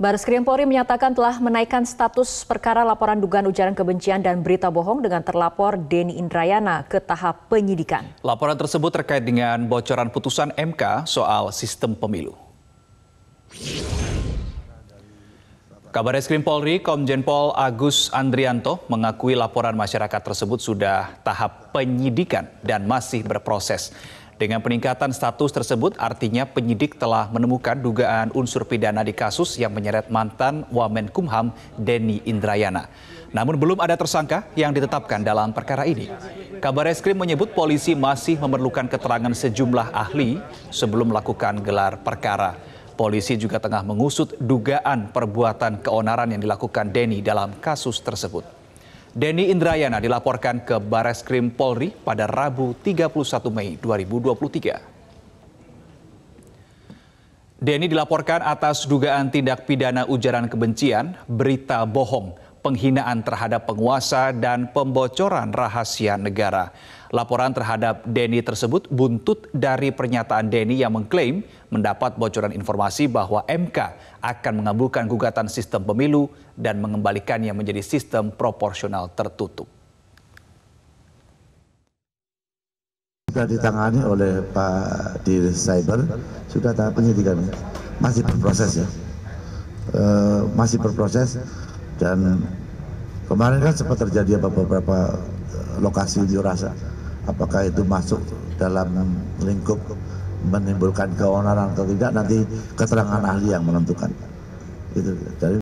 Baris Krim Polri menyatakan telah menaikkan status perkara laporan dugaan ujaran kebencian dan berita bohong dengan terlapor Denny Indrayana ke tahap penyidikan. Laporan tersebut terkait dengan bocoran putusan MK soal sistem pemilu. Kabar Eskrim Polri, Komjen Pol Agus Andrianto mengakui laporan masyarakat tersebut sudah tahap penyidikan dan masih berproses. Dengan peningkatan status tersebut artinya penyidik telah menemukan dugaan unsur pidana di kasus yang menyeret mantan Wamen Kumham Denny Indrayana. Namun belum ada tersangka yang ditetapkan dalam perkara ini. Kabar reskrim menyebut polisi masih memerlukan keterangan sejumlah ahli sebelum melakukan gelar perkara. Polisi juga tengah mengusut dugaan perbuatan keonaran yang dilakukan Denny dalam kasus tersebut. Denny Indrayana dilaporkan ke Bareskrim Polri pada Rabu 31 Mei 2023. Denny dilaporkan atas dugaan tindak pidana ujaran kebencian, berita bohong penghinaan terhadap penguasa dan pembocoran rahasia negara. Laporan terhadap Denny tersebut buntut dari pernyataan Denny yang mengklaim mendapat bocoran informasi bahwa MK akan mengabulkan gugatan sistem pemilu dan mengembalikannya menjadi sistem proporsional tertutup. Sudah ditangani oleh Pak Dir Cyber, sudah tahap penyidikan, masih berproses ya, e, masih berproses. Dan kemarin kan sempat terjadi beberapa eh, lokasi di rasa. Apakah itu masuk dalam lingkup menimbulkan keonaran atau tidak nanti keterangan ahli yang menentukan. Itu dari